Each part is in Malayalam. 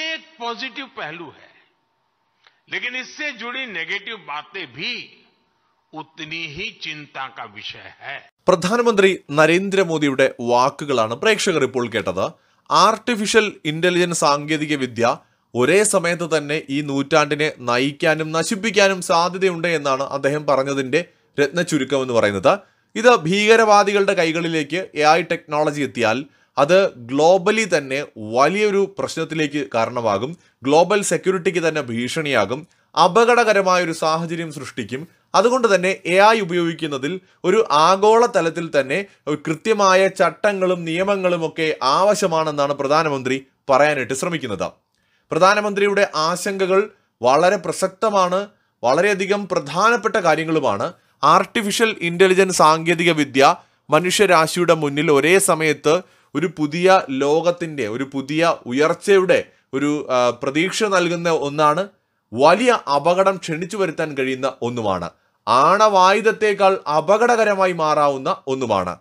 में एक पॉजिटिव पहलू है लेकिन इससे जुड़ी नेगेटिव बातें भी उतनी ही चिंता का विषय है പ്രധാനമന്ത്രി നരേന്ദ്രമോദിയുടെ വാക്കുകളാണ് പ്രേക്ഷകർ ഇപ്പോൾ കേട്ടത് ആർട്ടിഫിഷ്യൽ ഇന്റലിജൻസ് സാങ്കേതിക വിദ്യ ഒരേ സമയത്ത് തന്നെ ഈ നൂറ്റാണ്ടിനെ നയിക്കാനും നശിപ്പിക്കാനും സാധ്യതയുണ്ട് എന്നാണ് അദ്ദേഹം പറഞ്ഞതിൻ്റെ രത്ന ചുരുക്കം എന്ന് പറയുന്നത് ഇത് ഭീകരവാദികളുടെ കൈകളിലേക്ക് എ ഐ ടെക്നോളജി എത്തിയാൽ അത് ഗ്ലോബലി തന്നെ വലിയൊരു പ്രശ്നത്തിലേക്ക് കാരണമാകും ഗ്ലോബൽ സെക്യൂരിറ്റിക്ക് തന്നെ ഭീഷണിയാകും അപകടകരമായ ഒരു സാഹചര്യം സൃഷ്ടിക്കും അതുകൊണ്ട് തന്നെ എ ഐ ഉപയോഗിക്കുന്നതിൽ ഒരു ആഗോള തലത്തിൽ തന്നെ കൃത്യമായ ചട്ടങ്ങളും നിയമങ്ങളും ഒക്കെ ആവശ്യമാണെന്നാണ് പ്രധാനമന്ത്രി പറയാനായിട്ട് ശ്രമിക്കുന്നത് പ്രധാനമന്ത്രിയുടെ ആശങ്കകൾ വളരെ പ്രസക്തമാണ് വളരെയധികം പ്രധാനപ്പെട്ട കാര്യങ്ങളുമാണ് ആർട്ടിഫിഷ്യൽ ഇൻ്റലിജൻസ് സാങ്കേതിക വിദ്യ മനുഷ്യരാശിയുടെ മുന്നിൽ ഒരേ സമയത്ത് ഒരു പുതിയ ലോകത്തിൻ്റെ ഒരു പുതിയ ഉയർച്ചയുടെ ഒരു പ്രതീക്ഷ നൽകുന്ന ഒന്നാണ് വലിയ അപകടം ക്ഷണിച്ചു വരുത്താൻ കഴിയുന്ന ഒന്നുമാണ് ആണവായുധത്തേക്കാൾ അപകടകരമായി മാറാവുന്ന ഒന്നുമാണ്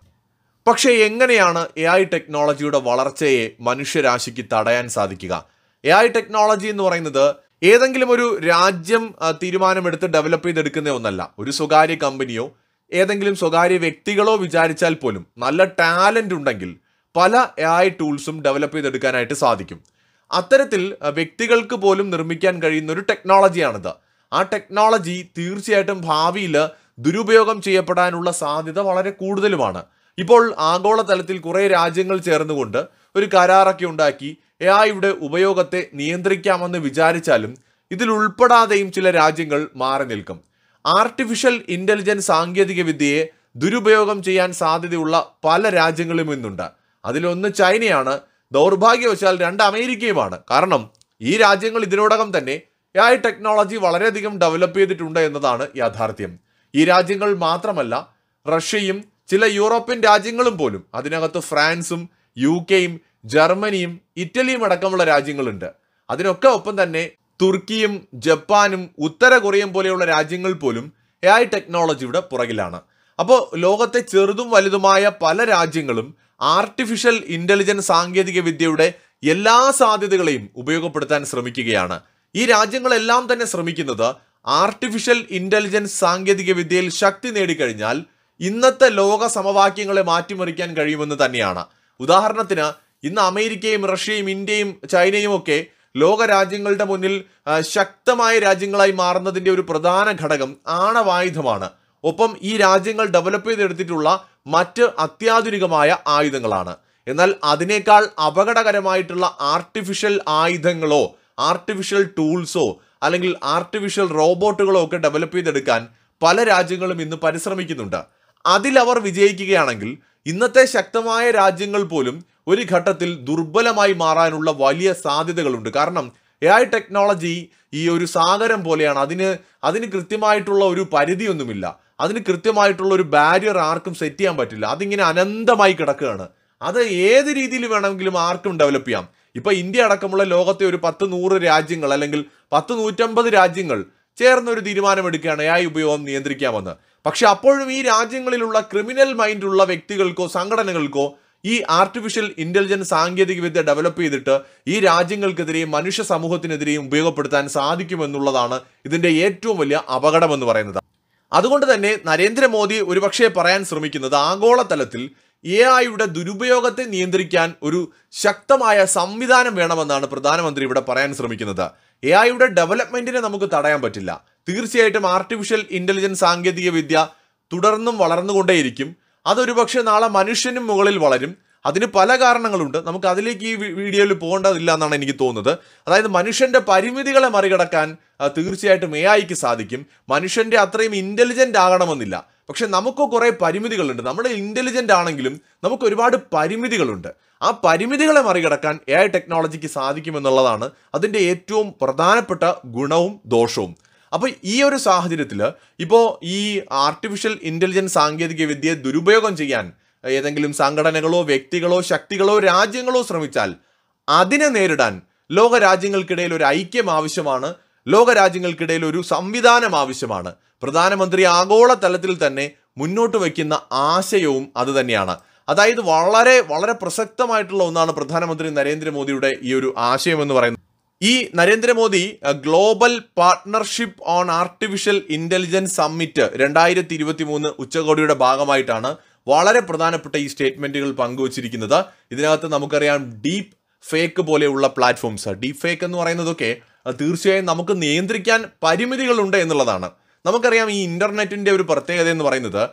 പക്ഷേ എങ്ങനെയാണ് എ ഐ ടെക്നോളജിയുടെ വളർച്ചയെ മനുഷ്യരാശിക്ക് തടയാൻ സാധിക്കുക എ ഐ ടെക്നോളജി എന്ന് പറയുന്നത് ഏതെങ്കിലും ഒരു രാജ്യം തീരുമാനമെടുത്ത് ഡെവലപ്പ് ചെയ്തെടുക്കുന്ന ഒന്നല്ല ഒരു സ്വകാര്യ കമ്പനിയോ ഏതെങ്കിലും സ്വകാര്യ വ്യക്തികളോ വിചാരിച്ചാൽ പോലും നല്ല ടാലൻ്റ് ഉണ്ടെങ്കിൽ പല എ ഐ ടൂൾസും ഡെവലപ്പ് ചെയ്തെടുക്കാനായിട്ട് സാധിക്കും അത്തരത്തിൽ വ്യക്തികൾക്ക് പോലും നിർമ്മിക്കാൻ കഴിയുന്ന ഒരു ടെക്നോളജിയാണിത് ആ ടെക്നോളജി തീർച്ചയായിട്ടും ഭാവിയിൽ ദുരുപയോഗം ചെയ്യപ്പെടാനുള്ള സാധ്യത വളരെ കൂടുതലുമാണ് ഇപ്പോൾ ആഗോളതലത്തിൽ കുറേ രാജ്യങ്ങൾ ചേർന്നുകൊണ്ട് ഒരു കരാറൊക്കെ ഉണ്ടാക്കി എ ഐയുടെ ഉപയോഗത്തെ നിയന്ത്രിക്കാമെന്ന് വിചാരിച്ചാലും ഇതിൽ ചില രാജ്യങ്ങൾ മാറി നിൽക്കും ആർട്ടിഫിഷ്യൽ ഇൻ്റലിജൻസ് സാങ്കേതികവിദ്യയെ ദുരുപയോഗം ചെയ്യാൻ സാധ്യതയുള്ള പല രാജ്യങ്ങളും ഇന്നുണ്ട് അതിലൊന്ന് ചൈനയാണ് ദൗർഭാഗ്യവശാൽ രണ്ട് അമേരിക്കയുമാണ് കാരണം ഈ രാജ്യങ്ങൾ ഇതിനോടകം തന്നെ എ ഐ ടെക്നോളജി വളരെയധികം ഡെവലപ്പ് ചെയ്തിട്ടുണ്ട് എന്നതാണ് യാഥാർത്ഥ്യം ഈ രാജ്യങ്ങൾ മാത്രമല്ല റഷ്യയും ചില യൂറോപ്യൻ രാജ്യങ്ങളും പോലും അതിനകത്ത് ഫ്രാൻസും യു കെയും ജർമ്മനിയും ഇറ്റലിയും അടക്കമുള്ള രാജ്യങ്ങളുണ്ട് അതിനൊക്കെ ഒപ്പം തന്നെ തുർക്കിയും ജപ്പാനും ഉത്തര കൊറിയയും പോലെയുള്ള രാജ്യങ്ങൾ പോലും എ ഐ ടെക്നോളജിയുടെ പുറകിലാണ് അപ്പോൾ ലോകത്തെ ചെറുതും വലുതുമായ പല രാജ്യങ്ങളും ആർട്ടിഫിഷ്യൽ ഇൻ്റലിജൻസ് സാങ്കേതിക വിദ്യയുടെ എല്ലാ സാധ്യതകളെയും ഉപയോഗപ്പെടുത്താൻ ശ്രമിക്കുകയാണ് ഈ രാജ്യങ്ങളെല്ലാം തന്നെ ശ്രമിക്കുന്നത് ആർട്ടിഫിഷ്യൽ ഇൻ്റലിജൻസ് സാങ്കേതിക വിദ്യയിൽ ശക്തി നേടിക്കഴിഞ്ഞാൽ ഇന്നത്തെ ലോക സമവാക്യങ്ങളെ മാറ്റിമറിക്കാൻ കഴിയുമെന്ന് തന്നെയാണ് ഉദാഹരണത്തിന് ഇന്ന് അമേരിക്കയും റഷ്യയും ഇന്ത്യയും ചൈനയും ഒക്കെ ലോക രാജ്യങ്ങളുടെ മുന്നിൽ ശക്തമായ രാജ്യങ്ങളായി മാറുന്നതിൻ്റെ ഒരു പ്രധാന ഘടകം ആണവായുധമാണ് ഒപ്പം ഈ രാജ്യങ്ങൾ ഡെവലപ്പ് ചെയ്തെടുത്തിട്ടുള്ള മറ്റ് അത്യാധുനികമായ ആയുധങ്ങളാണ് എന്നാൽ അതിനേക്കാൾ അപകടകരമായിട്ടുള്ള ആർട്ടിഫിഷ്യൽ ആയുധങ്ങളോ ആർട്ടിഫിഷ്യൽ ടൂൾസോ അല്ലെങ്കിൽ ആർട്ടിഫിഷ്യൽ റോബോട്ടുകളോ ഒക്കെ ഡെവലപ്പ് ചെയ്തെടുക്കാൻ പല രാജ്യങ്ങളും ഇന്ന് പരിശ്രമിക്കുന്നുണ്ട് അതിലവർ വിജയിക്കുകയാണെങ്കിൽ ഇന്നത്തെ ശക്തമായ രാജ്യങ്ങൾ പോലും ഒരു ഘട്ടത്തിൽ ദുർബലമായി മാറാനുള്ള വലിയ സാധ്യതകളുണ്ട് കാരണം എ ഐ ടെക്നോളജി ഈ ഒരു സാഗരം പോലെയാണ് അതിന് അതിന് കൃത്യമായിട്ടുള്ള ഒരു പരിധിയൊന്നുമില്ല അതിന് കൃത്യമായിട്ടുള്ള ഒരു ബാരിയർ ആർക്കും സെറ്റ് ചെയ്യാൻ പറ്റില്ല അതിങ്ങനെ അനന്തമായി കിടക്കുകയാണ് അത് ഏത് രീതിയിൽ വേണമെങ്കിലും ആർക്കും ഡെവലപ്പ് ചെയ്യാം ഇപ്പൊ ഇന്ത്യ അടക്കമുള്ള ലോകത്തെ ഒരു പത്ത് നൂറ് രാജ്യങ്ങൾ അല്ലെങ്കിൽ പത്ത് നൂറ്റമ്പത് രാജ്യങ്ങൾ ചേർന്ന് ഒരു തീരുമാനമെടുക്കുകയാണ് എ ഐ ഉപയോഗം നിയന്ത്രിക്കാമെന്ന് പക്ഷെ അപ്പോഴും ഈ രാജ്യങ്ങളിലുള്ള ക്രിമിനൽ മൈൻഡുള്ള വ്യക്തികൾക്കോ സംഘടനകൾക്കോ ഈ ആർട്ടിഫിഷ്യൽ ഇന്റലിജൻസ് സാങ്കേതികവിദ്യ ഡെവലപ്പ് ചെയ്തിട്ട് ഈ രാജ്യങ്ങൾക്കെതിരെയും മനുഷ്യ സമൂഹത്തിനെതിരെയും ഉപയോഗപ്പെടുത്താൻ സാധിക്കുമെന്നുള്ളതാണ് ഇതിന്റെ ഏറ്റവും വലിയ അപകടമെന്ന് പറയുന്നത് അതുകൊണ്ട് തന്നെ നരേന്ദ്രമോദി ഒരുപക്ഷെ പറയാൻ ശ്രമിക്കുന്നത് ആഗോളതലത്തിൽ എ ഐയുടെ ദുരുപയോഗത്തെ നിയന്ത്രിക്കാൻ ഒരു ശക്തമായ സംവിധാനം വേണമെന്നാണ് പ്രധാനമന്ത്രി ഇവിടെ പറയാൻ ശ്രമിക്കുന്നത് എ ഐയുടെ ഡെവലപ്മെന്റിനെ നമുക്ക് തടയാൻ പറ്റില്ല തീർച്ചയായിട്ടും ആർട്ടിഫിഷ്യൽ ഇന്റലിജൻസ് സാങ്കേതിക വിദ്യ തുടർന്നും വളർന്നുകൊണ്ടേയിരിക്കും അതൊരുപക്ഷെ നാളെ മനുഷ്യനും മുകളിൽ വളരും അതിന് പല കാരണങ്ങളുണ്ട് നമുക്ക് അതിലേക്ക് ഈ വീഡിയോയിൽ പോകേണ്ടതില്ല എന്നാണ് എനിക്ക് തോന്നുന്നത് അതായത് മനുഷ്യൻ്റെ പരിമിതികളെ മറികടക്കാൻ തീർച്ചയായിട്ടും എ ഐക്ക് സാധിക്കും മനുഷ്യൻ്റെ അത്രയും ഇൻ്റലിജൻ്റ് ആകണമെന്നില്ല പക്ഷെ നമുക്ക് കുറേ പരിമിതികളുണ്ട് നമ്മൾ ഇൻ്റലിജൻ്റ് ആണെങ്കിലും നമുക്ക് ഒരുപാട് പരിമിതികളുണ്ട് ആ പരിമിതികളെ മറികടക്കാൻ എ ഐ ടെക്നോളജിക്ക് സാധിക്കുമെന്നുള്ളതാണ് അതിൻ്റെ ഏറ്റവും പ്രധാനപ്പെട്ട ഗുണവും ദോഷവും അപ്പോൾ ഈ ഒരു സാഹചര്യത്തിൽ ഇപ്പോൾ ഈ ആർട്ടിഫിഷ്യൽ ഇൻ്റലിജൻസ് സാങ്കേതികവിദ്യയെ ദുരുപയോഗം ചെയ്യാൻ ഏതെങ്കിലും സംഘടനകളോ വ്യക്തികളോ ശക്തികളോ രാജ്യങ്ങളോ ശ്രമിച്ചാൽ അതിനെ നേരിടാൻ ലോകരാജ്യങ്ങൾക്കിടയിൽ ഒരു ഐക്യം ആവശ്യമാണ് ലോകരാജ്യങ്ങൾക്കിടയിൽ ഒരു സംവിധാനം ആവശ്യമാണ് പ്രധാനമന്ത്രി ആഗോള തലത്തിൽ തന്നെ മുന്നോട്ട് വയ്ക്കുന്ന ആശയവും അതുതന്നെയാണ് അതായത് വളരെ വളരെ പ്രസക്തമായിട്ടുള്ള ഒന്നാണ് പ്രധാനമന്ത്രി നരേന്ദ്രമോദിയുടെ ഈ ഒരു ആശയം എന്ന് പറയുന്നത് ഈ Narendra Modi global partnership on artificial intelligence summit രണ്ടായിരത്തി ഇരുപത്തി മൂന്ന് ഉച്ചകോടിയുടെ ഭാഗമായിട്ടാണ് വളരെ പ്രധാനപ്പെട്ട ഈ സ്റ്റേറ്റ്മെൻറ്റുകൾ പങ്കുവച്ചിരിക്കുന്നത് ഇതിനകത്ത് നമുക്കറിയാം ഡീപ്പ് ഫേക്ക് പോലെയുള്ള പ്ലാറ്റ്ഫോംസ് ഡീപ്പ് ഫേക്ക് എന്ന് പറയുന്നതൊക്കെ തീർച്ചയായും നമുക്ക് നിയന്ത്രിക്കാൻ പരിമിതികളുണ്ട് എന്നുള്ളതാണ് നമുക്കറിയാം ഈ ഇൻ്റർനെറ്റിൻ്റെ ഒരു പ്രത്യേകത എന്ന് പറയുന്നത്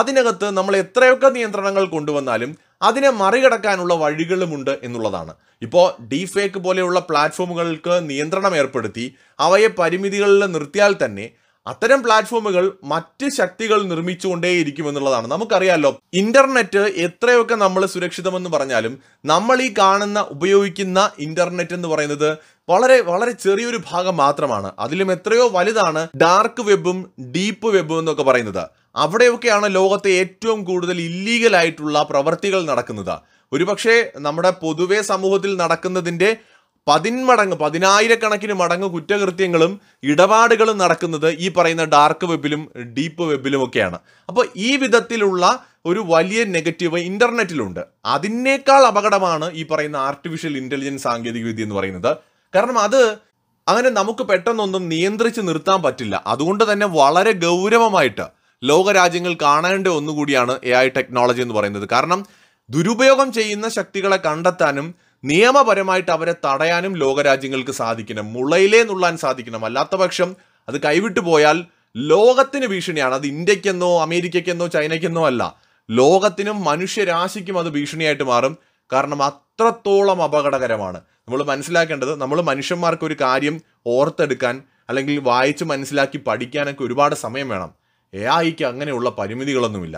അതിനകത്ത് നമ്മൾ എത്രയൊക്കെ നിയന്ത്രണങ്ങൾ കൊണ്ടുവന്നാലും അതിനെ മറികടക്കാനുള്ള വഴികളുമുണ്ട് എന്നുള്ളതാണ് ഇപ്പോൾ ഫേക്ക് പോലെയുള്ള പ്ലാറ്റ്ഫോമുകൾക്ക് നിയന്ത്രണം ഏർപ്പെടുത്തി അവയെ പരിമിതികളിൽ നിർത്തിയാൽ തന്നെ അത്തരം പ്ലാറ്റ്ഫോമുകൾ മറ്റ് ശക്തികൾ നിർമ്മിച്ചുകൊണ്ടേയിരിക്കുമെന്നുള്ളതാണ് നമുക്കറിയാലോ ഇന്റർനെറ്റ് എത്രയൊക്കെ നമ്മൾ സുരക്ഷിതമെന്ന് പറഞ്ഞാലും നമ്മൾ ഈ കാണുന്ന ഉപയോഗിക്കുന്ന ഇന്റർനെറ്റ് എന്ന് പറയുന്നത് വളരെ വളരെ ചെറിയൊരു ഭാഗം മാത്രമാണ് അതിലും എത്രയോ വലുതാണ് ഡാർക്ക് വെബും ഡീപ്പ് വെബും എന്നൊക്കെ പറയുന്നത് അവിടെയൊക്കെയാണ് ലോകത്തെ ഏറ്റവും കൂടുതൽ ഇല്ലീഗലായിട്ടുള്ള പ്രവർത്തികൾ നടക്കുന്നത് ഒരുപക്ഷെ നമ്മുടെ പൊതുവേ സമൂഹത്തിൽ നടക്കുന്നതിൻ്റെ പതിന്മടങ്ങ് പതിനായിരക്കണക്കിന് മടങ്ങ് കുറ്റകൃത്യങ്ങളും ഇടപാടുകളും നടക്കുന്നത് ഈ പറയുന്ന ഡാർക്ക് വെബിലും ഡീപ്പ് വെബിലും ഒക്കെയാണ് അപ്പോൾ ഈ വിധത്തിലുള്ള ഒരു വലിയ നെഗറ്റീവ് ഇൻ്റർനെറ്റിലുണ്ട് അതിനേക്കാൾ അപകടമാണ് ഈ പറയുന്ന ആർട്ടിഫിഷ്യൽ ഇൻ്റലിജൻസ് സാങ്കേതികവിദ്യ എന്ന് പറയുന്നത് കാരണം അത് അങ്ങനെ നമുക്ക് പെട്ടെന്നൊന്നും നിയന്ത്രിച്ച് നിർത്താൻ പറ്റില്ല അതുകൊണ്ട് തന്നെ വളരെ ഗൗരവമായിട്ട് ലോകരാജ്യങ്ങൾ കാണേണ്ട ഒന്നുകൂടിയാണ് എ ഐ ടെക്നോളജി എന്ന് പറയുന്നത് കാരണം ദുരുപയോഗം ചെയ്യുന്ന ശക്തികളെ കണ്ടെത്താനും നിയമപരമായിട്ട് അവരെ തടയാനും ലോകരാജ്യങ്ങൾക്ക് സാധിക്കണം മുളയിലേ നുള്ളാൻ സാധിക്കണം അല്ലാത്ത പക്ഷം അത് കൈവിട്ടു പോയാൽ ലോകത്തിന് ഭീഷണിയാണ് അത് ഇന്ത്യക്കെന്നോ അമേരിക്കയ്ക്കെന്നോ ചൈനയ്ക്കെന്നോ അല്ല ലോകത്തിനും മനുഷ്യരാശിക്കും അത് ഭീഷണിയായിട്ട് മാറും കാരണം അത്രത്തോളം അപകടകരമാണ് നമ്മൾ മനസ്സിലാക്കേണ്ടത് നമ്മൾ മനുഷ്യന്മാർക്ക് ഒരു കാര്യം ഓർത്തെടുക്കാൻ അല്ലെങ്കിൽ വായിച്ച് മനസ്സിലാക്കി പഠിക്കാനൊക്കെ ഒരുപാട് സമയം വേണം എ ഐക്ക് അങ്ങനെയുള്ള പരിമിതികളൊന്നുമില്ല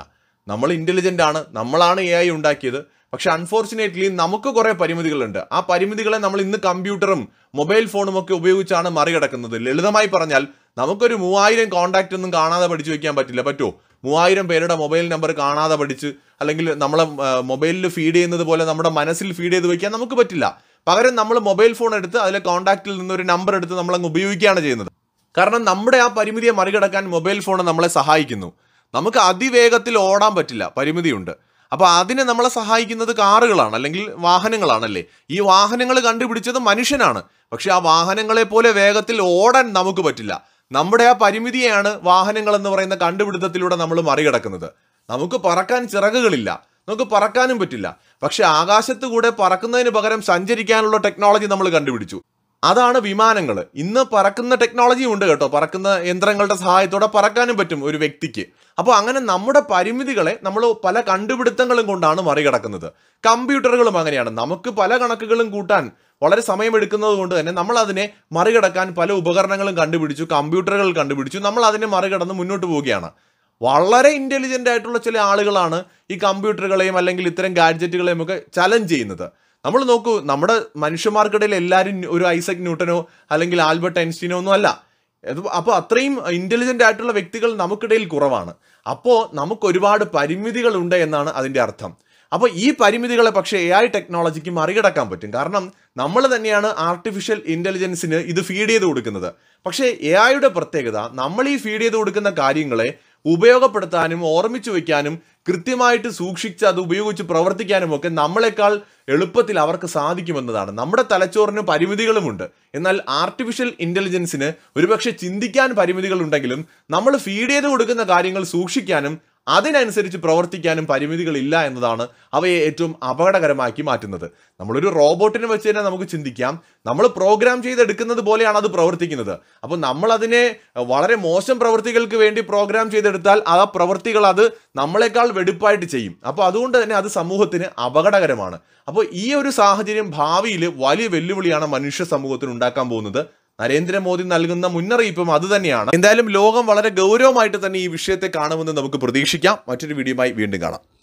നമ്മൾ ഇൻ്റലിജൻ്റ് ആണ് നമ്മളാണ് എ ഐ ഉണ്ടാക്കിയത് പക്ഷെ അൺഫോർച്ചുനേറ്റ്ലി നമുക്ക് കുറേ പരിമിതികളുണ്ട് ആ പരിമിതികളെ നമ്മൾ ഇന്ന് കമ്പ്യൂട്ടറും മൊബൈൽ ഫോണും ഒക്കെ ഉപയോഗിച്ചാണ് മറികടക്കുന്നത് ലളിതമായി പറഞ്ഞാൽ നമുക്കൊരു മൂവായിരം കോൺടാക്റ്റ് ഒന്നും കാണാതെ പഠിച്ചു വെക്കാൻ പറ്റില്ല പറ്റുമോ മൂവായിരം പേരുടെ മൊബൈൽ നമ്പർ കാണാതെ പഠിച്ച് അല്ലെങ്കിൽ നമ്മളെ മൊബൈലിൽ ഫീഡ് ചെയ്യുന്നത് പോലെ നമ്മുടെ മനസ്സിൽ ഫീഡ് ചെയ്ത് വയ്ക്കാൻ നമുക്ക് പറ്റില്ല പകരം നമ്മൾ മൊബൈൽ ഫോൺ എടുത്ത് അതിലെ കോൺടാക്റ്റിൽ നിന്ന് ഒരു നമ്പർ എടുത്ത് നമ്മൾ അങ്ങ് ഉപയോഗിക്കുകയാണ് ചെയ്യുന്നത് കാരണം നമ്മുടെ ആ പരിമിതിയെ മറികടക്കാൻ മൊബൈൽ ഫോൺ നമ്മളെ സഹായിക്കുന്നു നമുക്ക് അതിവേഗത്തിൽ ഓടാൻ പറ്റില്ല പരിമിതിയുണ്ട് അപ്പോൾ അതിനെ നമ്മളെ സഹായിക്കുന്നത് കാറുകളാണ് അല്ലെങ്കിൽ വാഹനങ്ങളാണല്ലേ ഈ വാഹനങ്ങൾ കണ്ടുപിടിച്ചത് മനുഷ്യനാണ് പക്ഷേ ആ വാഹനങ്ങളെ പോലെ വേഗത്തിൽ ഓടാൻ നമുക്ക് പറ്റില്ല നമ്മുടെ ആ പരിമിതിയാണ് വാഹനങ്ങൾ എന്ന് പറയുന്ന കണ്ടുപിടുത്തത്തിലൂടെ നമ്മൾ മറികടക്കുന്നത് നമുക്ക് പറക്കാൻ ചിറകുകളില്ല നമുക്ക് പറക്കാനും പറ്റില്ല പക്ഷെ ആകാശത്ത് കൂടെ പറക്കുന്നതിന് പകരം സഞ്ചരിക്കാനുള്ള ടെക്നോളജി നമ്മൾ കണ്ടുപിടിച്ചു അതാണ് വിമാനങ്ങൾ ഇന്ന് പറക്കുന്ന ടെക്നോളജി ഉണ്ട് കേട്ടോ പറക്കുന്ന യന്ത്രങ്ങളുടെ സഹായത്തോടെ പറക്കാനും പറ്റും ഒരു വ്യക്തിക്ക് അപ്പോൾ അങ്ങനെ നമ്മുടെ പരിമിതികളെ നമ്മൾ പല കണ്ടുപിടുത്തങ്ങളും കൊണ്ടാണ് മറികടക്കുന്നത് കമ്പ്യൂട്ടറുകളും അങ്ങനെയാണ് നമുക്ക് പല കണക്കുകളും കൂട്ടാൻ വളരെ സമയമെടുക്കുന്നത് കൊണ്ട് തന്നെ നമ്മൾ അതിനെ മറികടക്കാൻ പല ഉപകരണങ്ങളും കണ്ടുപിടിച്ചു കമ്പ്യൂട്ടറുകൾ കണ്ടുപിടിച്ചു നമ്മൾ അതിനെ മറികടന്ന് മുന്നോട്ട് പോവുകയാണ് വളരെ ഇൻ്റലിജൻ്റ് ആയിട്ടുള്ള ചില ആളുകളാണ് ഈ കമ്പ്യൂട്ടറുകളെയും അല്ലെങ്കിൽ ഇത്തരം ഗാഡ്ജറ്റുകളെയും ഒക്കെ ചലഞ്ച് ചെയ്യുന്നത് നമ്മൾ നോക്കൂ നമ്മുടെ മനുഷ്യന്മാർക്കിടയിൽ എല്ലാവരും ഒരു ഐസക് ന്യൂട്ടനോ അല്ലെങ്കിൽ ആൽബർട്ട് ഐൻസ്റ്റീനോ ഒന്നും അല്ല അപ്പോൾ അത്രയും ഇൻ്റലിജൻ്റ് ആയിട്ടുള്ള വ്യക്തികൾ നമുക്കിടയിൽ കുറവാണ് അപ്പോൾ നമുക്ക് ഒരുപാട് പരിമിതികളുണ്ട് എന്നാണ് അതിൻ്റെ അർത്ഥം അപ്പോൾ ഈ പരിമിതികളെ പക്ഷേ എ ഐ ടെക്നോളജിക്ക് മറികടക്കാൻ പറ്റും കാരണം നമ്മൾ തന്നെയാണ് ആർട്ടിഫിഷ്യൽ ഇൻ്റലിജൻസിന് ഇത് ഫീഡ് ചെയ്ത് കൊടുക്കുന്നത് പക്ഷേ എ ഐയുടെ പ്രത്യേകത നമ്മൾ ഈ ഫീഡ് ചെയ്ത് കൊടുക്കുന്ന കാര്യങ്ങളെ ഉപയോഗപ്പെടുത്താനും ഓർമ്മിച്ചു വയ്ക്കാനും കൃത്യമായിട്ട് സൂക്ഷിച്ച് അത് ഉപയോഗിച്ച് പ്രവർത്തിക്കാനും ഒക്കെ നമ്മളെക്കാൾ എളുപ്പത്തിൽ അവർക്ക് സാധിക്കുമെന്നതാണ് നമ്മുടെ തലച്ചോറിന് പരിമിതികളുമുണ്ട് എന്നാൽ ആർട്ടിഫിഷ്യൽ ഇൻ്റലിജൻസിന് ഒരുപക്ഷെ ചിന്തിക്കാൻ പരിമിതികളുണ്ടെങ്കിലും നമ്മൾ ഫീഡ് ചെയ്ത് കൊടുക്കുന്ന കാര്യങ്ങൾ സൂക്ഷിക്കാനും അതിനനുസരിച്ച് പ്രവർത്തിക്കാനും പരിമിതികളില്ല എന്നതാണ് അവയെ ഏറ്റവും അപകടകരമാക്കി മാറ്റുന്നത് നമ്മളൊരു റോബോട്ടിനെ വെച്ച് തന്നെ നമുക്ക് ചിന്തിക്കാം നമ്മൾ പ്രോഗ്രാം ചെയ്തെടുക്കുന്നത് പോലെയാണ് അത് പ്രവർത്തിക്കുന്നത് അപ്പോൾ നമ്മൾ അതിനെ വളരെ മോശം പ്രവൃത്തികൾക്ക് വേണ്ടി പ്രോഗ്രാം ചെയ്തെടുത്താൽ ആ പ്രവൃത്തികൾ അത് നമ്മളെക്കാൾ വെടുപ്പായിട്ട് ചെയ്യും അപ്പോൾ അതുകൊണ്ട് തന്നെ അത് സമൂഹത്തിന് അപകടകരമാണ് അപ്പോൾ ഈ ഒരു സാഹചര്യം ഭാവിയിൽ വലിയ വെല്ലുവിളിയാണ് മനുഷ്യ സമൂഹത്തിന് ഉണ്ടാക്കാൻ പോകുന്നത് നരേന്ദ്രമോദി നൽകുന്ന മുന്നറിയിപ്പും അത് തന്നെയാണ് എന്തായാലും ലോകം വളരെ ഗൗരവമായിട്ട് തന്നെ ഈ വിഷയത്തെ കാണുമെന്ന് നമുക്ക് പ്രതീക്ഷിക്കാം മറ്റൊരു വീഡിയോയുമായി വീണ്ടും കാണാം